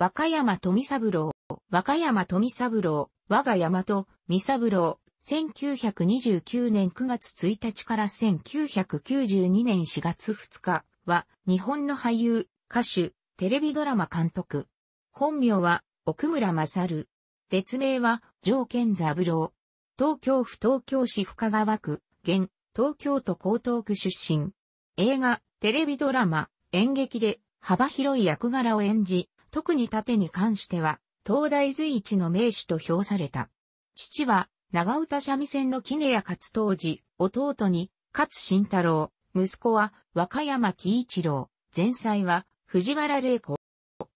若山富三郎、若山富三郎、我が山と、三三郎、1929年9月1日から1992年4月2日は、日本の俳優、歌手、テレビドラマ監督。本名は、奥村勝。別名は、条件三郎。東京府東京市深川区、現、東京都江東区出身。映画、テレビドラマ、演劇で幅広い役柄を演じ、特に盾に関しては、東大随一の名手と評された。父は、長唄三味線の杵屋勝当時、弟に、勝慎太郎、息子は、若山喜一郎、前妻は、藤原玲子。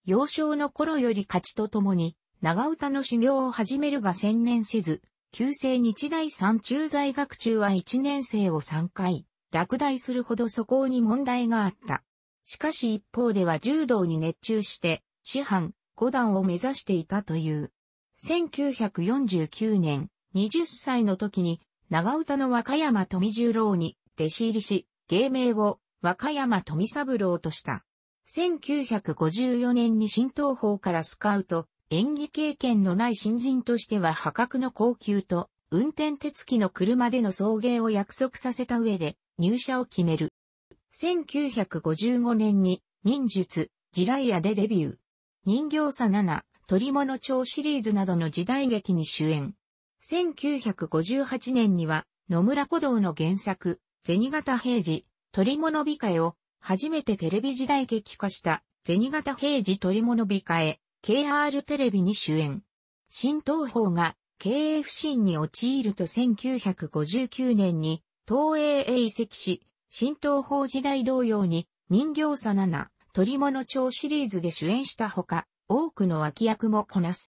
幼少の頃より勝ちと共に、長唄の修行を始めるが専念せず、旧制日大三中在学中は1年生を3回、落第するほど素行に問題があった。しかし一方では柔道に熱中して、師範、五段を目指していたという。1949年、20歳の時に、長唄の若山富十郎に弟子入りし、芸名を若山富三郎とした。1954年に新東方からスカウト、演技経験のない新人としては破格の高級と、運転手付きの車での送迎を約束させた上で、入社を決める。1955年に、忍術、地雷屋でデビュー。人形さ7、鳥物町シリーズなどの時代劇に主演。1958年には、野村古道の原作、銭形平次、鳥物美化を、初めてテレビ時代劇化した、銭形平次鳥物美化へ、KR テレビに主演。新東宝が経営不振に陥ると1959年に東映へ移籍し、新東宝時代同様に人形さ7、鳥物町シリーズで主演したほか、多くの脇役もこなす。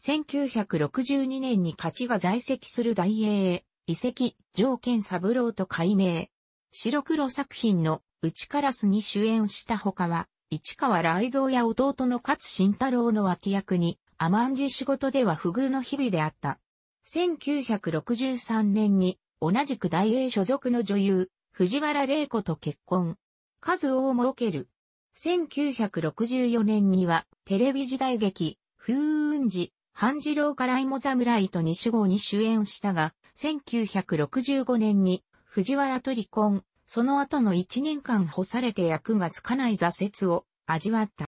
1962年に勝ちが在籍する大英へ、遺跡、条件三郎と改名。白黒作品の内カラスに主演したほかは、市川雷蔵や弟の勝慎太郎の脇役に、甘んじ仕事では不遇の日々であった。1963年に、同じく大英所属の女優、藤原玲子と結婚。数を設ける。1964年には、テレビ時代劇、風雲寺、半次郎から芋侍と西郷に主演したが、1965年に藤原と離婚、その後の1年間干されて役がつかない挫折を味わった。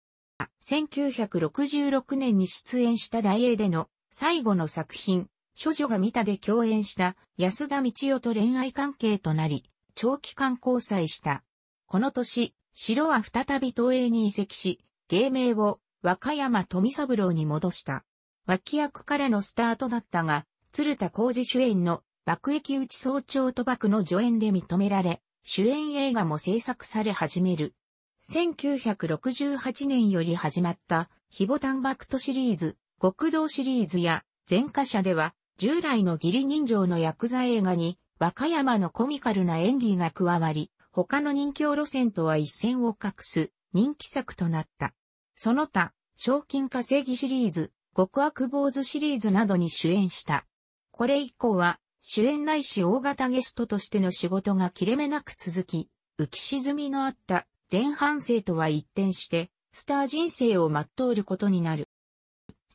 1966年に出演した大英での最後の作品、処女が見たで共演した安田道夫と恋愛関係となり、長期間交際した。この年、城は再び東映に移籍し、芸名を和歌山富三郎に戻した。脇役からのスタートだったが、鶴田浩二主演の爆撃打ち早朝賭博の助演で認められ、主演映画も制作され始める。1968年より始まった、ヒボタンバクトシリーズ、極道シリーズや、前科者では、従来の義理人情のヤクザ映画に、和歌山のコミカルな演技が加わり、他の人気路線とは一線を画す人気作となった。その他、賞金稼ぎシリーズ、極悪坊主シリーズなどに主演した。これ以降は、主演ないし大型ゲストとしての仕事が切れ目なく続き、浮き沈みのあった前半生とは一転して、スター人生を全うることになる。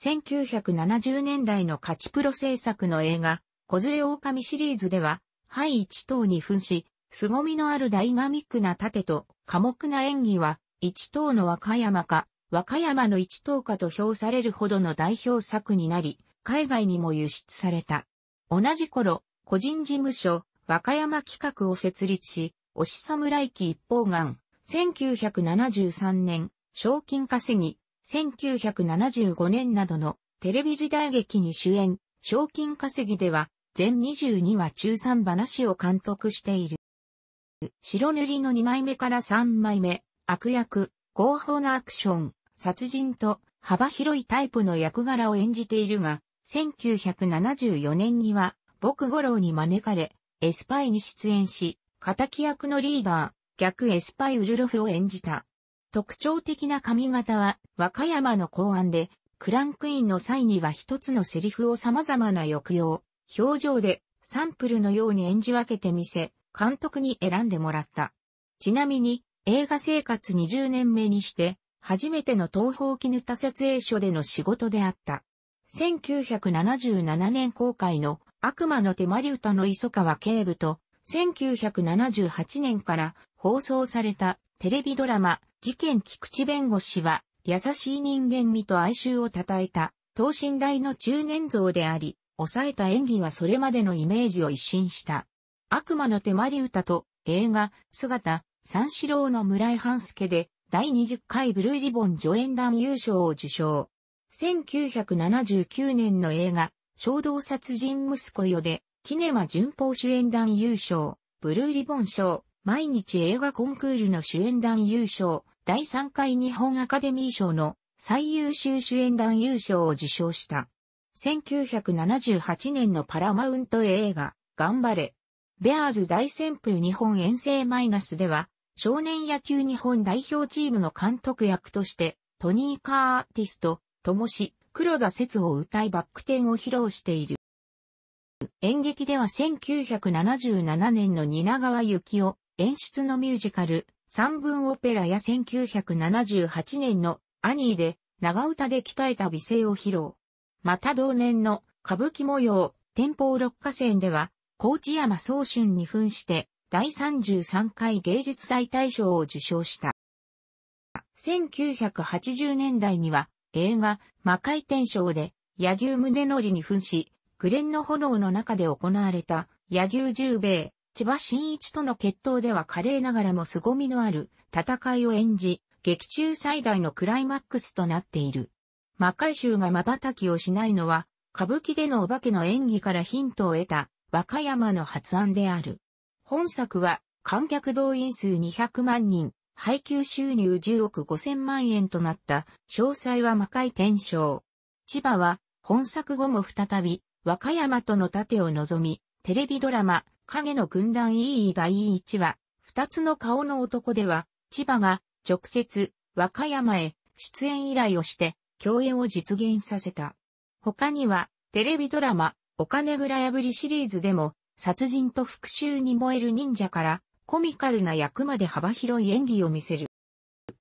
1970年代の勝ちプロ制作の映画、子連れ狼シリーズでは、ハイ一等に扮し、凄みのあるダイナミックな盾と寡黙な演技は、一等の和歌山か、和歌山の一等かと評されるほどの代表作になり、海外にも輸出された。同じ頃、個人事務所、和歌山企画を設立し、押し侍期一方眼、1973年、賞金稼ぎ、1975年などのテレビ時代劇に主演、賞金稼ぎでは、全22話中3話を監督している。白塗りの2枚目から3枚目、悪役、合法なアクション、殺人と幅広いタイプの役柄を演じているが、1974年には、僕五郎に招かれ、エスパイに出演し、仇役のリーダー、逆エスパイウルロフを演じた。特徴的な髪型は、和歌山の公安で、クランクインの際には一つのセリフを様々な抑揚、表情で、サンプルのように演じ分けてみせ、監督に選んでもらった。ちなみに、映画生活20年目にして、初めての東方ヌタ撮影所での仕事であった。1977年公開の悪魔の手まり歌の磯川警部と、1978年から放送されたテレビドラマ、事件菊池弁護士は、優しい人間味と哀愁を称えた、等身大の中年像であり、抑えた演技はそれまでのイメージを一新した。悪魔の手まり歌と映画、姿、三四郎の村井半助で第20回ブルーリボン助演団優勝を受賞。1979年の映画、衝動殺人息子よで、キネマ順法主演団優勝、ブルーリボン賞、毎日映画コンクールの主演団優勝、第3回日本アカデミー賞の最優秀主演団優勝を受賞した。1978年のパラマウント映画、頑張れ、ベアーズ大旋風日本遠征マイナスでは、少年野球日本代表チームの監督役として、トニー・カーティスト、ともし、黒田節を歌いバック転を披露している。演劇では1977年の蜷川幸雄演出のミュージカル、三分オペラや1978年のアニーで長唄で鍛えた美声を披露。また同年の歌舞伎模様、天保六花線では高知山総春に扮して、第33回芸術祭大賞を受賞した。1980年代には、映画、魔界転章で、柳生宗則に扮し、紅蓮の炎の中で行われた、柳生十兵衛、千葉真一との決闘では華麗ながらも凄みのある戦いを演じ、劇中最大のクライマックスとなっている。魔界衆が瞬きをしないのは、歌舞伎でのお化けの演技からヒントを得た和歌山の発案である。本作は観客動員数200万人、配給収入10億5000万円となった、詳細は魔界転生。千葉は本作後も再び和歌山との盾を望み、テレビドラマ、影の軍団 EE 第1話、二つの顔の男では、千葉が直接和歌山へ出演依頼をして共演を実現させた。他にはテレビドラマ、お金蔵破りシリーズでも、殺人と復讐に燃える忍者から、コミカルな役まで幅広い演技を見せる。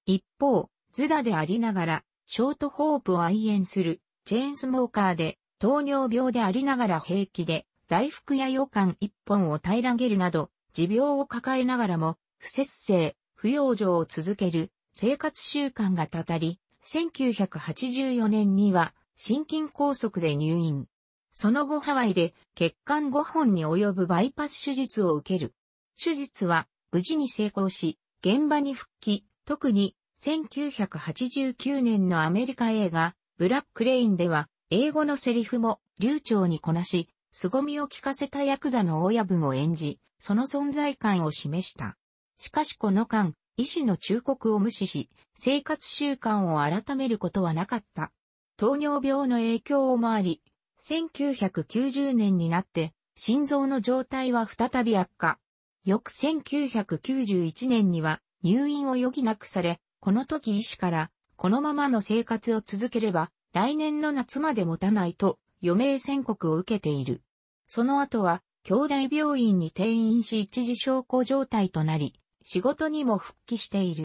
一方、ズダでありながら、ショートホープを愛演する、チェーンスモーカーで、糖尿病でありながら平気で、大福や予感。一本を平らげるなど、持病を抱えながらも、不節制、不養生を続ける、生活習慣がたたり、1984年には、心筋梗塞で入院。その後ハワイで血管5本に及ぶバイパス手術を受ける。手術は無事に成功し、現場に復帰、特に1989年のアメリカ映画、ブラックレインでは、英語のセリフも流暢にこなし、凄みを聞かせたヤクザの親分を演じ、その存在感を示した。しかしこの間、医師の忠告を無視し、生活習慣を改めることはなかった。糖尿病の影響もあり、1990年になって、心臓の状態は再び悪化。翌1991年には入院を余儀なくされ、この時医師から、このままの生活を続ければ、来年の夏まで持たないと、余命宣告を受けている。その後は、兄弟病院に転院し一時証拠状態となり、仕事にも復帰している。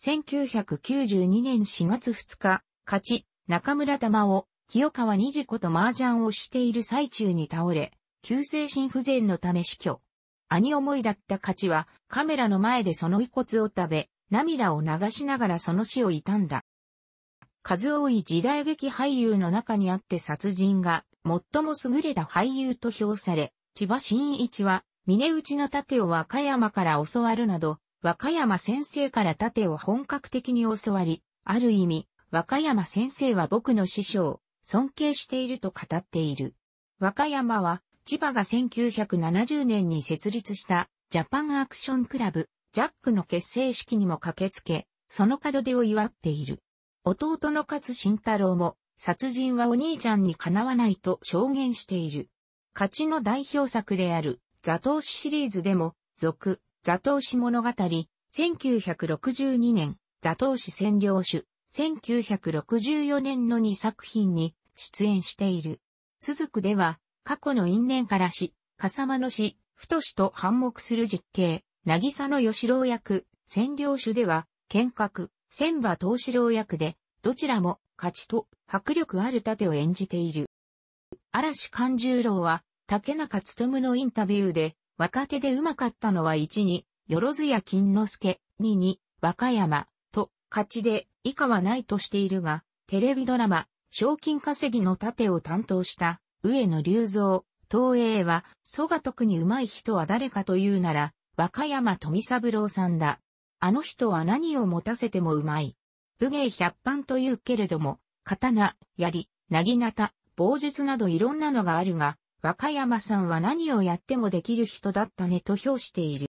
1992年4月2日、勝ち、中村玉を清川二次子と麻雀をしている最中に倒れ、急性心不全のため死去。兄思いだった勝ちは、カメラの前でその遺骨を食べ、涙を流しながらその死を悼んだ。数多い時代劇俳優の中にあって殺人が、最も優れた俳優と評され、千葉真一は、峰内の盾を和歌山から教わるなど、和歌山先生から盾を本格的に教わり、ある意味、和歌山先生は僕の師匠、尊敬していると語っている。和歌山は、千葉が1970年に設立したジャパンアクションクラブ、ジャックの結成式にも駆けつけ、その門出を祝っている。弟の勝慎太郎も、殺人はお兄ちゃんにかなわないと証言している。勝ちの代表作である、座頭市シリーズでも、続、座頭市物語、1962年、座頭市占領主、1964年の2作品に出演している。鈴くでは、過去の因縁からし、笠間の死、太しと反目する実刑、渚の吉郎役、占領主では、剣閣、千葉東四郎役で、どちらも、勝ちと、迫力ある盾を演じている。嵐勘十郎は、竹中務のインタビューで、若手でうまかったのは1に、よろずや金之助、2に、和歌山、と、勝ちで、以下はないとしているが、テレビドラマ、賞金稼ぎの盾を担当した、上野隆三、東映は、蘇我特に上手い人は誰かというなら、若山富三郎さんだ。あの人は何を持たせても上手い。武芸百般というけれども、刀、槍、薙刀、棒術などいろんなのがあるが、若山さんは何をやってもできる人だったねと評している。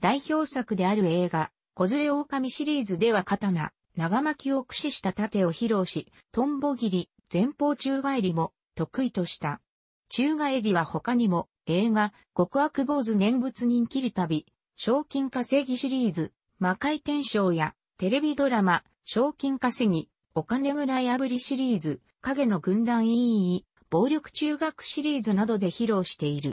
代表作である映画、小連れ狼シリーズでは刀、長巻きを駆使した盾を披露し、トンボ切り、前方宙返りも得意とした。宙返りは他にも、映画、極悪坊主念仏人切り旅、賞金稼ぎシリーズ、魔界転生や、テレビドラマ、賞金稼ぎ、お金ぐらい炙りシリーズ、影の軍団いい暴力中学シリーズなどで披露している。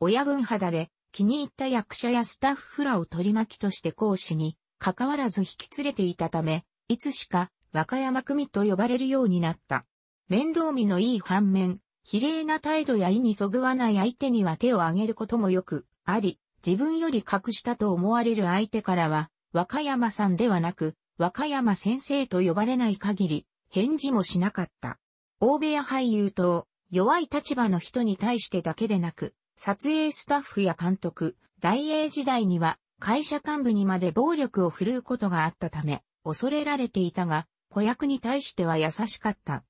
親分肌で気に入った役者やスタッフらを取り巻きとして講師に関わらず引き連れていたため、いつしか和歌山組と呼ばれるようになった。面倒見のいい反面、比例な態度や意にそぐわない相手には手を挙げることもよくあり、自分より格下と思われる相手からは、和歌山さんではなく、和歌山先生と呼ばれない限り、返事もしなかった。大部屋俳優と、弱い立場の人に対してだけでなく、撮影スタッフや監督、大英時代には会社幹部にまで暴力を振るうことがあったため、恐れられていたが、子役に対しては優しかった。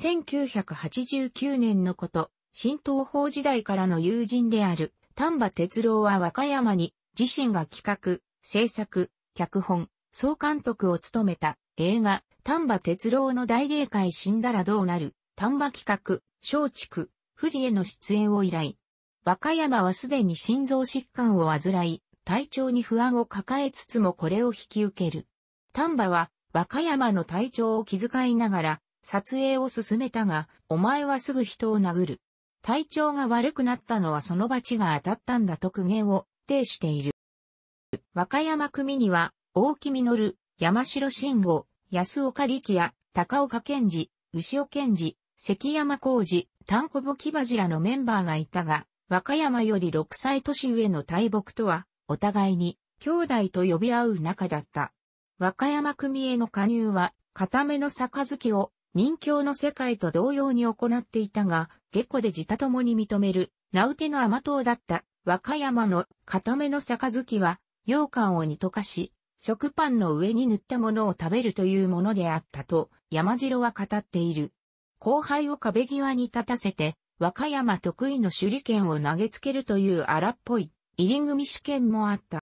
1989年のこと、新東宝時代からの友人である丹波哲郎は和歌山に自身が企画、制作、脚本、総監督を務めた映画丹波哲郎の大霊界死んだらどうなる丹波企画、松竹、富士への出演を依頼。和歌山はすでに心臓疾患を患い、体調に不安を抱えつつもこれを引き受ける。丹波は和歌山の体調を気遣いながら撮影を進めたが、お前はすぐ人を殴る。体調が悪くなったのはその罰が当たったんだと苦言を呈している。和歌山組には、大木実、山城慎吾、安岡力也、高岡健二、牛尾健二、関山浩二、丹古母木柱のメンバーがいたが、和歌山より6歳年上の大木とは、お互いに兄弟と呼び合う仲だった。和歌山組への加入は、固めの杯を任教の世界と同様に行っていたが、下戸で自他共に認める、名うての甘党だった和歌山の固めの杯は、羊羹を煮溶かし、食パンの上に塗ったものを食べるというものであったと、山城は語っている。後輩を壁際に立たせて、和歌山得意の手裏剣を投げつけるという荒っぽい入り組試験もあった。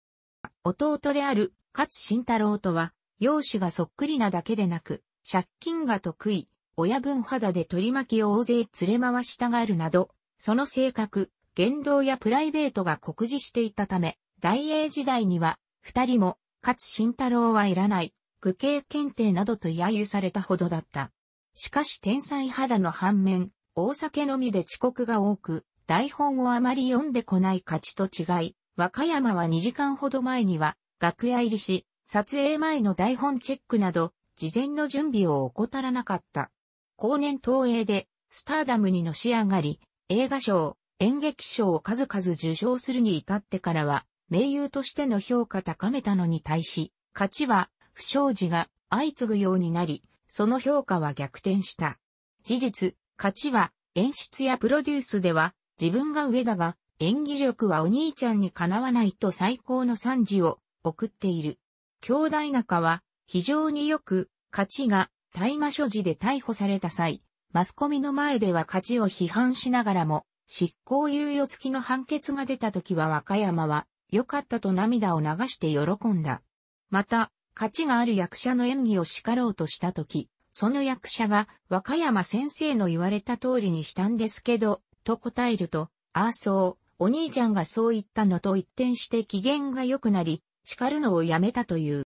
弟である勝慎太郎とは、容姿がそっくりなだけでなく、借金が得意、親分肌で取り巻きを大勢連れ回したがるなど、その性格、言動やプライベートが酷似していたため、大英時代には、二人も、勝慎太郎はいらない、具形検定などと揶揄されたほどだった。しかし天才肌の反面、大酒飲みで遅刻が多く、台本をあまり読んでこない勝ちと違い、和歌山は2時間ほど前には、楽屋入りし、撮影前の台本チェックなど、事前の準備を怠らなかった。後年東映で、スターダムにのし上がり、映画賞、演劇賞を数々受賞するに至ってからは、名優としての評価高めたのに対し、勝ちは、不祥事が相次ぐようになり、その評価は逆転した。事実、勝ちは、演出やプロデュースでは、自分が上だが、演技力はお兄ちゃんにかなわないと最高の賛辞を送っている。兄弟仲は非常によく、勝ちが大麻所持で逮捕された際、マスコミの前では勝ちを批判しながらも、執行猶予付きの判決が出た時は和歌山は、良かったと涙を流して喜んだ。また、勝ちがある役者の演技を叱ろうとした時、その役者が和歌山先生の言われた通りにしたんですけど、と答えると、ああそう、お兄ちゃんがそう言ったのと一転して機嫌が良くなり、叱るのをやめたという。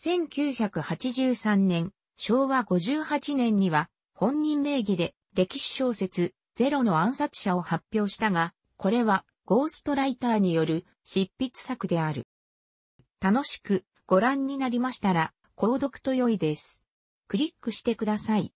1983年、昭和58年には、本人名義で歴史小説、ゼロの暗殺者を発表したが、これはゴーストライターによる執筆作である。楽しくご覧になりましたら、購読と良いです。クリックしてください。